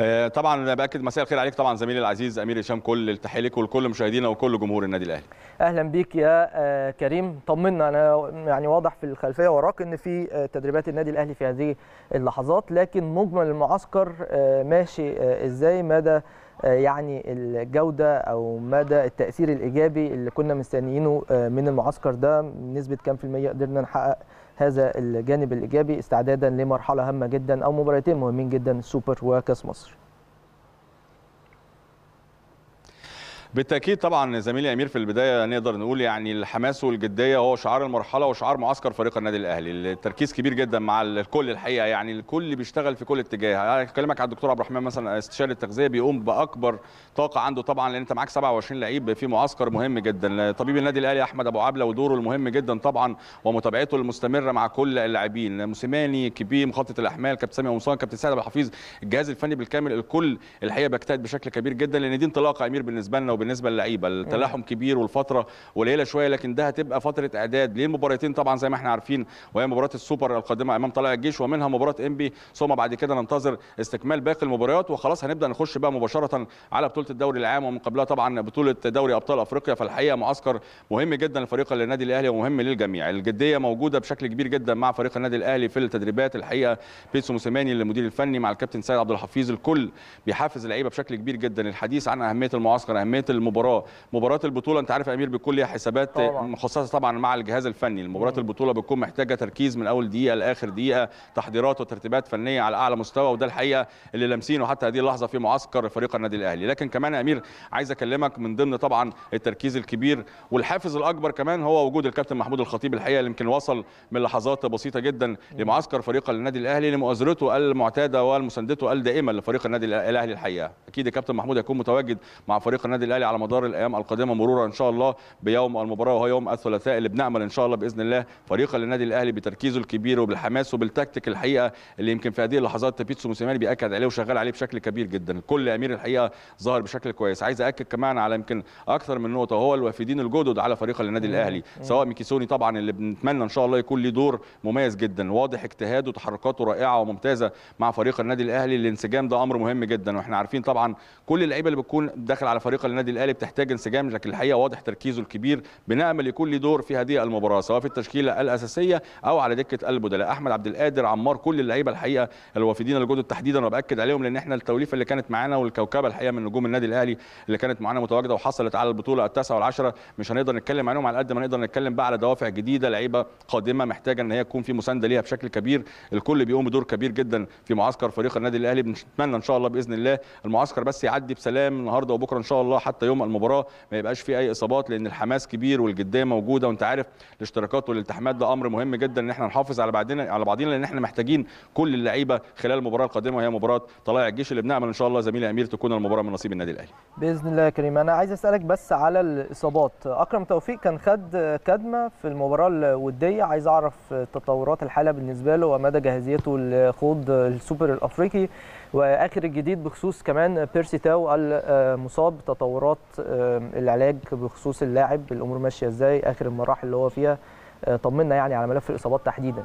آه، طبعا انا باكد مساء الخير عليك طبعا زميلي العزيز امير هشام كل التحيه لك ولكل مشاهدينا وكل جمهور النادي الاهلي اهلا بيك يا آه، كريم طمنا انا يعني واضح في الخلفيه وراك ان في آه، تدريبات النادي الاهلي في هذه اللحظات لكن مجمل المعسكر ماشي ازاي مدى آه، يعني الجوده او مدى التاثير الايجابي اللي كنا مستنيينه آه، من المعسكر ده نسبه كام في الميه قدرنا نحقق هذا الجانب الايجابي استعدادا لمرحله هامه جدا او مباراتين مهمين جدا السوبر وكاس مصر بالتاكيد طبعا زميلي امير في البدايه نقدر نقول يعني الحماس والجديه هو شعار المرحله وشعار معسكر فريق النادي الاهلي التركيز كبير جدا مع الكل الحقيقه يعني الكل بيشتغل في كل اتجاه اكلمك على الدكتور عبد الرحمن مثلا استشاري التغذيه بيقوم باكبر طاقه عنده طبعا لان انت معاك 27 لعيب في معسكر مهم جدا طبيب النادي الاهلي احمد ابو عبله ودوره المهم جدا طبعا ومتابعته المستمره مع كل اللاعبين موسيماني كبير مخطط الاحمال كابتن سامي ومصان كابتن سعد عبد الحفيظ الجهاز الفني بالكامل الكل الحقيقه بيجتهد بشكل كبير جدا لان دي انطلاقه امير بالنسبه لنا بالنسبه للعيبه التلاحم كبير والفتره قليله شويه لكن ده هتبقى فتره اعداد للمباراتين طبعا زي ما احنا عارفين وهي مباراه السوبر القادمه امام طلائع الجيش ومنها مباراه انبي ثم بعد كده ننتظر استكمال باقي المباريات وخلاص هنبدا نخش بقى مباشره على بطوله الدوري العام ومن قبلها طبعا بطوله دوري ابطال افريقيا فالحقيقه معسكر مهم جدا لفريق النادي الاهلي ومهم للجميع الجديه موجوده بشكل كبير جدا مع فريق النادي الاهلي في التدريبات الحقيقه بيتسو موسيماني المدير الفني مع الكابتن سيد عبد الحفيظ الكل بيحفز اللعيبه بشكل كبير جدا الحديث عن اهميه المعسكر اهميه المباراه مباراه البطوله انت عارف يا امير بتكون ليها حسابات مخصصه طبعا مع الجهاز الفني مباراه البطوله بتكون محتاجه تركيز من اول دقيقه لاخر دقيقه تحضيرات وترتيبات فنيه على اعلى مستوى وده الحقيقه اللي لامسينه حتى هذه اللحظه في معسكر فريق النادي الاهلي لكن كمان يا امير عايز اكلمك من ضمن طبعا التركيز الكبير والحافز الاكبر كمان هو وجود الكابتن محمود الخطيب الحقيقه اللي يمكن وصل من لحظات بسيطه جدا لمعسكر فريق النادي الاهلي لمؤازرته المعتاده ومساندته الدائمه لفريق النادي الاهلي الحقيقه اكيد الكابتن محمود هيكون متواجد مع فريق النادي الاهلي الاهلي على مدار الايام القادمه مرورا ان شاء الله بيوم المباراه وهو يوم الثلاثاء اللي بنامل ان شاء الله باذن الله فريق النادي الاهلي بتركيزه الكبير وبالحماس وبالتكتيك الحقيقه اللي يمكن في هذه اللحظات بيتسو موسيماني بياكد عليه وشغال عليه بشكل كبير جدا الكل امير الحقيقه ظهر بشكل كويس عايز اكد كمان على يمكن اكثر من نقطه هو الوافدين الجدد على فريق النادي الاهلي سواء ميكيسوني طبعا اللي بنتمنى ان شاء الله يكون له دور مميز جدا واضح اجتهاده وتحركاته رائعه وممتازه مع فريق النادي الاهلي الانسجام ده امر مهم جدا واحنا عارفين طبعا كل اللعيبه اللي بتكون داخل على فريق النادي الاهلي بتحتاج انسجام لكن الحقيقه واضح تركيزه الكبير بنامل يكون له دور في هذه المباراه سواء في التشكيله الاساسيه او على دكه البدلاء احمد عبد القادر عمار كل اللعيبه الحقيقه الوافدين الجدد تحديدا وباكد عليهم لان احنا التوليفه اللي كانت معانا والكوكبه الحقيقه من نجوم النادي الاهلي اللي كانت معانا متواجده وحصلت على البطوله التاسعه والعشره مش هنقدر نتكلم عنهم على قد ما نقدر نتكلم بقى على دوافع جديده لعيبه قادمه محتاجه ان هي تكون في مسانده ليها بشكل كبير الكل بيقوم بدور كبير جدا في معسكر فريق النادي الاهلي بنتمنى ان شاء الله باذن الله المعسكر بس يعدي بسلام النهارده وبكره ان شاء الله حتى حتى يوم المباراه ما يبقاش في اي اصابات لان الحماس كبير والجديه موجوده وانت عارف الاشتراكات والالتحامات ده امر مهم جدا ان احنا نحافظ على بعضنا على بعضنا لان احنا محتاجين كل اللعيبه خلال المباراه القادمه وهي مباراه طلائع الجيش اللي بنعمل ان شاء الله زميلي امير تكون المباراه من نصيب النادي الاهلي باذن الله يا كريم انا عايز اسالك بس على الاصابات اكرم توفيق كان خد كدمه في المباراه الوديه عايز اعرف تطورات الحاله بالنسبه له ومدى جاهزيته لخوض السوبر الافريقي واخر الجديد بخصوص كمان بيرسي تاو المصاب آه، تطورات آه، العلاج بخصوص اللاعب الامور ماشيه ازاي اخر المراحل اللي هو فيها آه، طمنا يعني على ملف الاصابات تحديدا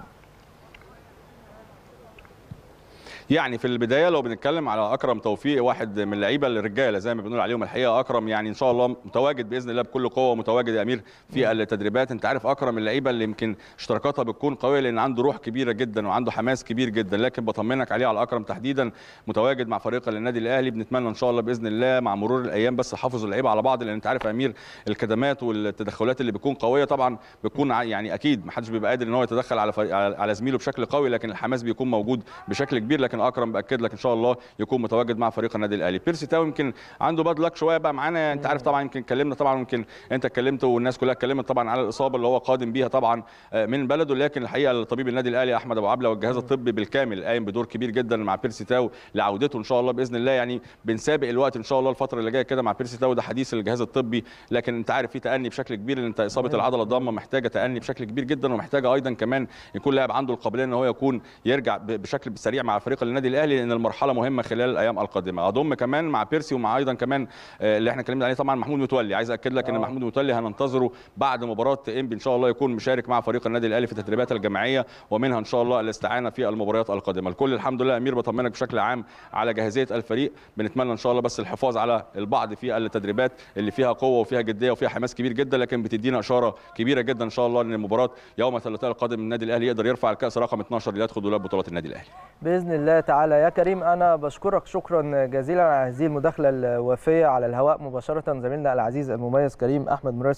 يعني في البدايه لو بنتكلم على اكرم توفيق واحد من اللعيبه الرجاله زي ما بنقول عليهم الحقيقه اكرم يعني ان شاء الله متواجد باذن الله بكل قوه ومتواجد يا امير في التدريبات انت عارف اكرم اللعيبه اللي يمكن اشتراكاتها بتكون قويه لان عنده روح كبيره جدا وعنده حماس كبير جدا لكن بطمنك عليه على اكرم تحديدا متواجد مع فريق النادي الاهلي بنتمنى ان شاء الله باذن الله مع مرور الايام بس حافظ اللعيبه على بعض لان انت عارف يا امير الكدمات والتدخلات اللي بتكون قويه طبعا بتكون يعني اكيد ما حدش بيبقى قادر ان هو يتدخل على على زميله بشكل قوي لكن الحماس بيكون موجود بشكل كبير لكن لكن اكرم باكد لك ان شاء الله يكون متواجد مع فريق النادي الاهلي بيرسي تاو يمكن عنده باد لك شويه بقى معانا انت عارف طبعا يمكن اتكلمنا طبعا يمكن انت اتكلمت والناس كلها اتكلمت طبعا على الاصابه اللي هو قادم بيها طبعا آه، من بلده لكن الحقيقه الطبيب النادي الاهلي احمد ابو عبله والجهاز الطبي بالكامل قايم بدور كبير جدا مع بيرسي تاو لعودته ان شاء الله باذن الله يعني بنسابق الوقت ان شاء الله الفتره اللي جايه كده مع بيرسي تاو ده حديث الجهاز الطبي لكن انت عارف في تاني بشكل كبير ان انت اصابه العضله الضامه محتاجه تاني بشكل كبير جدا ومحتاجه ايضا كمان يكون لاعب عنده القابليه ان هو يكون يرجع بشكل سريع مع الفريق للنادي الاهلي لان المرحله مهمه خلال الايام القادمه اضم كمان مع بيرسي ومع ايضا كمان آه، اللي احنا اتكلمنا عليه طبعا محمود متولي عايز اكد لك ان آه. محمود متولي هننتظره بعد مباراه انبي ان شاء الله يكون مشارك مع فريق النادي الاهلي في التدريبات الجماعيه ومنها ان شاء الله الاستعانه في المباريات القادمه الكل الحمد لله امير بطمنك بشكل عام على جاهزيه الفريق بنتمنى ان شاء الله بس الحفاظ على البعض في التدريبات اللي فيها قوه وفيها جديه وفيها حماس كبير جدا لكن بتدينا اشاره كبيره جدا ان شاء الله ان المباراه يوم الثلاثاء القادم النادي الاهلي يقدر يرفع الكاس رقم 12 ليدخل دولاب بطولات النادي الاهلي باذن الله الله تعالى يا كريم انا بشكرك شكرا جزيلا على هذه المداخله الوافيه على الهواء مباشره زميلنا العزيز المميز كريم احمد مراسي